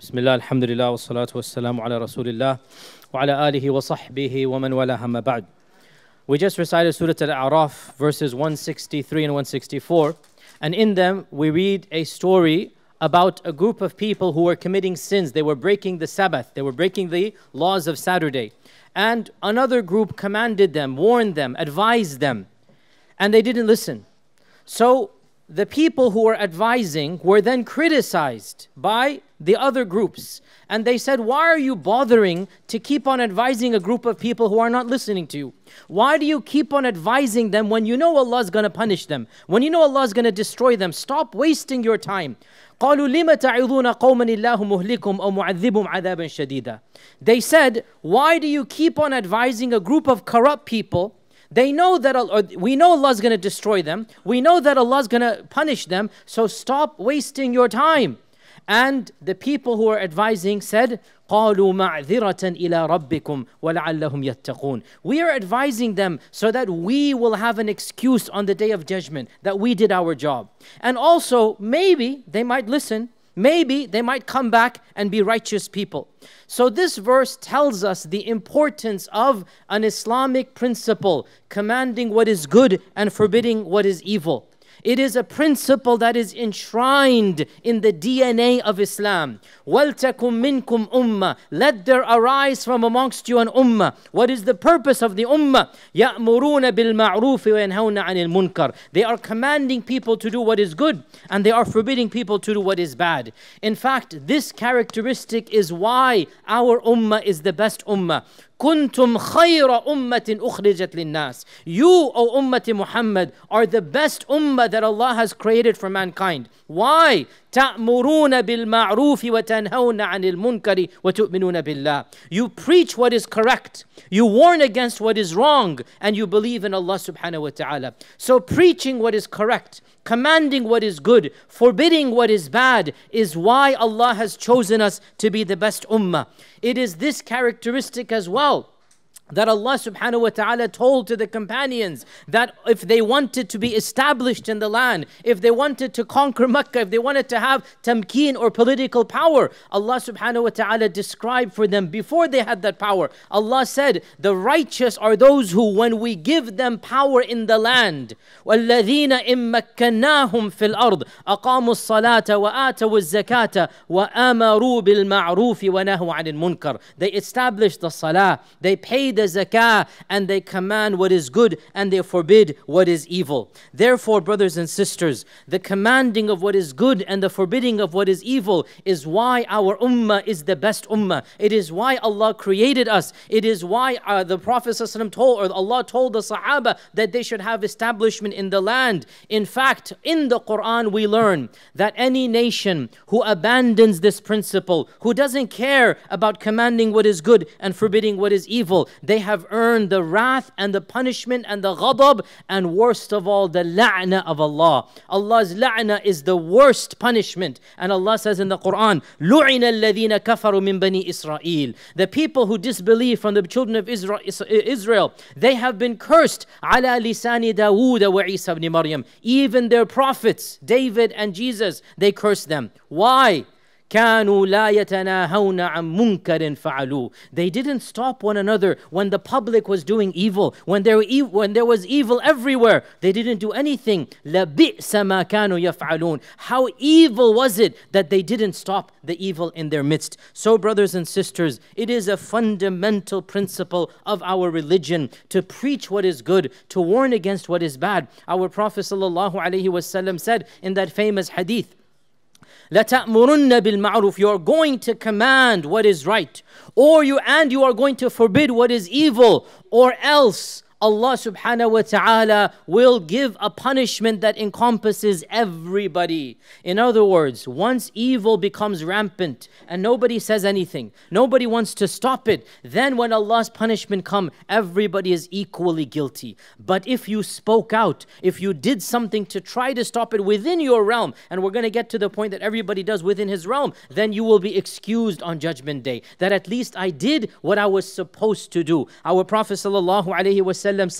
بسم الله الحمد لله والصلاة والسلام على رسول الله وعلى آله وصحبه ومن والاه بعد We just recited Surah Al-A'raf verses 163 and 164 and in them we read a story about a group of people who were committing sins. They were breaking the Sabbath. They were breaking the laws of Saturday. And another group commanded them, warned them, advised them. And they didn't listen. So the people who were advising were then criticized by the other groups. And they said, Why are you bothering to keep on advising a group of people who are not listening to you? Why do you keep on advising them when you know Allah is going to punish them? When you know Allah is going to destroy them? Stop wasting your time. They said, Why do you keep on advising a group of corrupt people? They know that or we know Allah is going to destroy them. We know that Allah is going to punish them. So stop wasting your time. And the people who are advising said, We are advising them so that we will have an excuse on the day of judgment that we did our job. And also, maybe they might listen maybe they might come back and be righteous people. So, this verse tells us the importance of an Islamic principle commanding what is good and forbidding what is evil. It is a principle that is enshrined in the DNA of Islam. وَلْتَكُمْ مِنْكُمْ ummah. Let there arise from amongst you an ummah. What is the purpose of the ummah? يَأْمُرُونَ بِالْمَعْرُوفِ وَيَنْهَوْنَ عَنِ الْمُنْكَرِ They are commanding people to do what is good and they are forbidding people to do what is bad. In fact, this characteristic is why our ummah is the best ummah. Kuntum khayra ummatin ukhrijat linnas. You, O Ummati Muhammad, are the best ummah that Allah has created for mankind. Why? تأمرون بالمعروف وتنهون عن المنكر وتؤمنون بالله. You preach what is correct. You warn against what is wrong. And you believe in Allah subhanahu wa ta'ala. So preaching what is correct, commanding what is good, forbidding what is bad is why Allah has chosen us to be the best ummah. It is this characteristic as well that Allah subhanahu wa ta'ala told to the companions that if they wanted to be established in the land, if they wanted to conquer Mecca, if they wanted to have tamkeen or political power, Allah subhanahu wa ta'ala described for them before they had that power. Allah said, The righteous are those who, when we give them power in the land, They established the salah, they paid the zakah and they command what is good and they forbid what is evil. Therefore, brothers and sisters, the commanding of what is good and the forbidding of what is evil is why our ummah is the best ummah. It is why Allah created us. It is why uh, the Prophet ﷺ told, or Allah told the Sahaba that they should have establishment in the land. In fact, in the Quran, we learn that any nation who abandons this principle, who doesn't care about commanding what is good and forbidding what is evil, they have earned the wrath and the punishment and the ghadab and worst of all, the la'na of Allah. Allah's la'na is the worst punishment. And Allah says in the Quran, لُعِنَ الَّذِينَ كَفَرُوا مِن بَنِي إِسْرَائِيلِ The people who disbelieve from the children of Israel, they have been cursed. عَلَى لِسَانِ دَاوُودَ وَعِيسَى بْنِ مَرْيَمَ. Even their prophets, David and Jesus, they curse them. Why? كانوا لا يتناهون عن منكر They didn't stop one another when the public was doing evil, when there, e- when there was evil everywhere. They didn't do anything. لبئس ما كانوا يفعلون. How evil was it that they didn't stop the evil in their midst? So, brothers and sisters, it is a fundamental principle of our religion to preach what is good, to warn against what is bad. Our Prophet ﷺ said in that famous hadith, لَتَأْمُرُنَّ بِالْمَعْرُوفِ You are going to command what is right. Or you and you are going to forbid what is evil. Or else Allah subhanahu wa ta'ala will give a punishment that encompasses everybody. In other words, once evil becomes rampant and nobody says anything, nobody wants to stop it, then when Allah's punishment come, everybody is equally guilty. But if you spoke out, if you did something to try to stop it within your realm, and we're going to get to the point that everybody does within his realm, then you will be excused on judgment day. That at least I did what I was supposed to do. Our Prophet sallallahu alaihi wasallam وسلم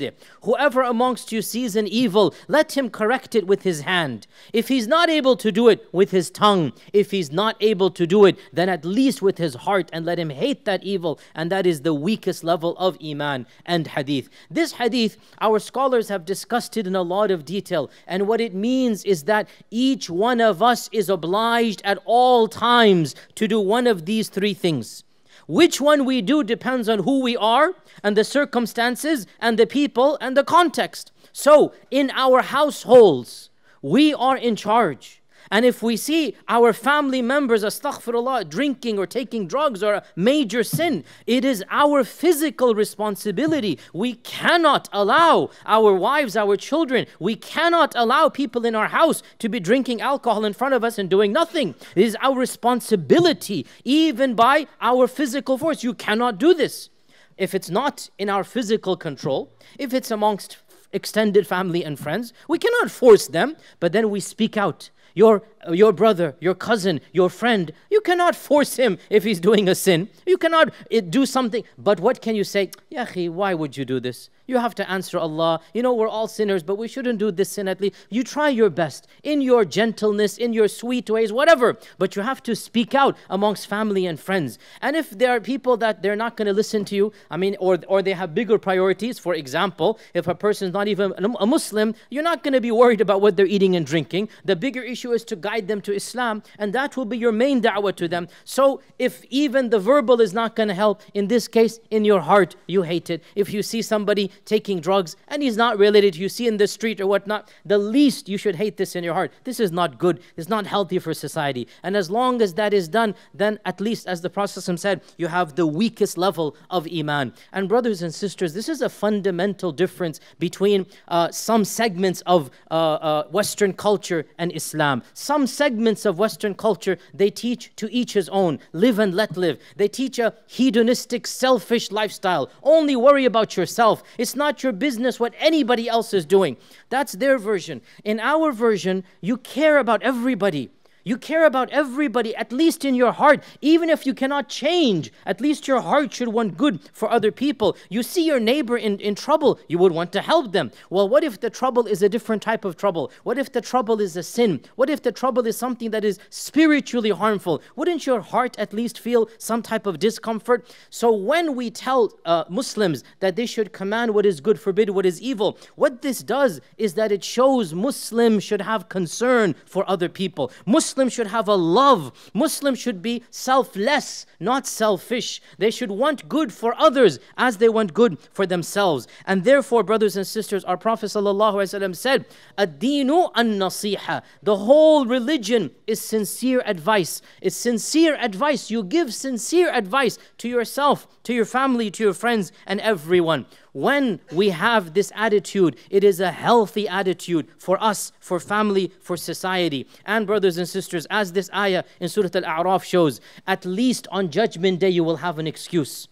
said, Whoever amongst you sees an evil, let him correct it with his hand. If he's not able to do it, with his tongue. If he's not able to do it, then at least with his heart and let him hate that evil. And that is the weakest level of Iman and Hadith. This Hadith, our scholars have discussed it in a lot of detail. And what it means is that each one of us is obliged at all times to do one of these three things. Which one we do depends on who we are and the circumstances and the people and the context. So, in our households, we are in charge. And if we see our family members, astaghfirullah, drinking or taking drugs or a major sin, it is our physical responsibility. We cannot allow our wives, our children, we cannot allow people in our house to be drinking alcohol in front of us and doing nothing. It is our responsibility, even by our physical force. You cannot do this. If it's not in our physical control, if it's amongst extended family and friends. We cannot force them, but then we speak out. Your, your brother, your cousin, your friend, you cannot force him if he's doing a sin. You cannot eh, do something. But what can you say? Yahi, why would you do this? You have to answer Allah. You know, we're all sinners, but we shouldn't do this sin at least. You try your best in your gentleness, in your sweet ways, whatever. But you have to speak out amongst family and friends. And if there are people that they're not going to listen to you, I mean, or, or they have bigger priorities, for example, if a person's not not even a Muslim, you're not going to be worried about what they're eating and drinking. The bigger issue is to guide them to Islam, and that will be your main da'wah to them. So if even the verbal is not going to help, in this case, in your heart, you hate it. If you see somebody taking drugs and he's not related, you see in the street or whatnot, the least you should hate this in your heart. This is not good. It's not healthy for society. And as long as that is done, then at least, as the Prophet said, you have the weakest level of Iman. And brothers and sisters, this is a fundamental difference between between uh, some segments of uh, uh, Western culture and Islam. Some segments of Western culture, they teach to each his own, live and let live. They teach a hedonistic, selfish lifestyle. Only worry about yourself. It's not your business what anybody else is doing. That's their version. In our version, you care about everybody. You care about everybody, at least in your heart. Even if you cannot change, at least your heart should want good for other people. You see your neighbor in, in trouble, you would want to help them. Well, what if the trouble is a different type of trouble? What if the trouble is a sin? What if the trouble is something that is spiritually harmful? Wouldn't your heart at least feel some type of discomfort? So, when we tell uh, Muslims that they should command what is good, forbid what is evil, what this does is that it shows Muslims should have concern for other people. Muslims Muslims should have a love. Muslims should be selfless, not selfish. They should want good for others as they want good for themselves. And therefore, brothers and sisters, our Prophet ﷺ said, ad an-nasiha. The whole religion is sincere advice. It's sincere advice. You give sincere advice to yourself, to your family, to your friends, and everyone. When we have this attitude, it is a healthy attitude for us, for family, for society. And brothers and sisters, as this ayah in Surah Al A'raf shows, at least on Judgment Day you will have an excuse.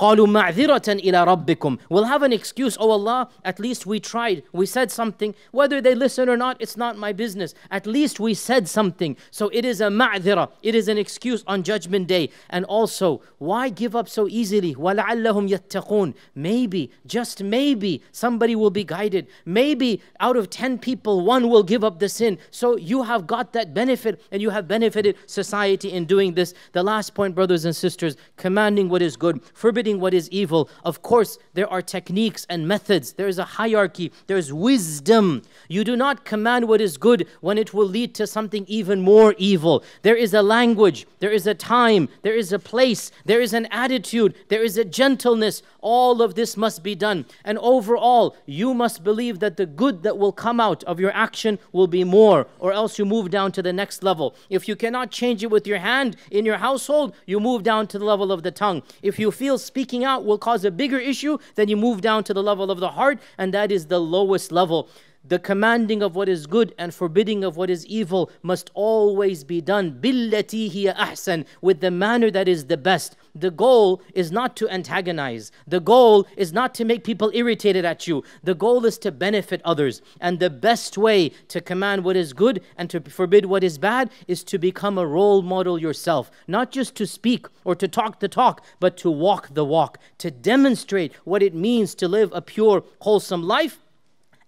قالوا معذرة إلى ربكم We'll have an excuse, oh Allah, at least we tried, we said something. Whether they listen or not, it's not my business. At least we said something. So it is a ma'adira. it is an excuse on judgment day. And also, why give up so easily? وَلَعَلَّهُمْ يَتَّقُونَ Maybe, just maybe, somebody will be guided. Maybe out of 10 people, one will give up the sin. So you have got that benefit and you have benefited society in doing this. The last point, brothers and sisters, commanding what is good, forbidding what is evil. Of course, there are techniques and methods. There is a hierarchy. There is wisdom. You do not command what is good when it will lead to something even more evil. There is a language. There is a time. There is a place. There is an attitude. There is a gentleness. All of this must be done. And overall, you must believe that the good that will come out of your action will be more, or else you move down to the next level. If you cannot change it with your hand in your household, you move down to the level of the tongue. If you feel speaking out will cause a bigger issue. Then you move down to the level of the heart, and that is the lowest level the commanding of what is good and forbidding of what is evil must always be done billati hiya ahsan with the manner that is the best the goal is not to antagonize the goal is not to make people irritated at you the goal is to benefit others and the best way to command what is good and to forbid what is bad is to become a role model yourself not just to speak or to talk the talk but to walk the walk to demonstrate what it means to live a pure wholesome life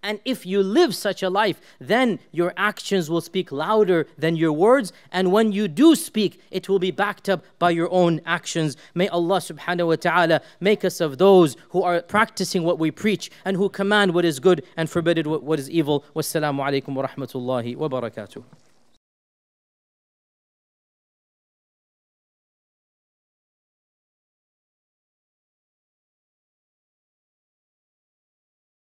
and if you live such a life, then your actions will speak louder than your words. And when you do speak, it will be backed up by your own actions. May Allah subhanahu wa ta'ala make us of those who are practicing what we preach and who command what is good and forbid what is evil. Wassalamu alaikum wa rahmatullahi wa barakatuh.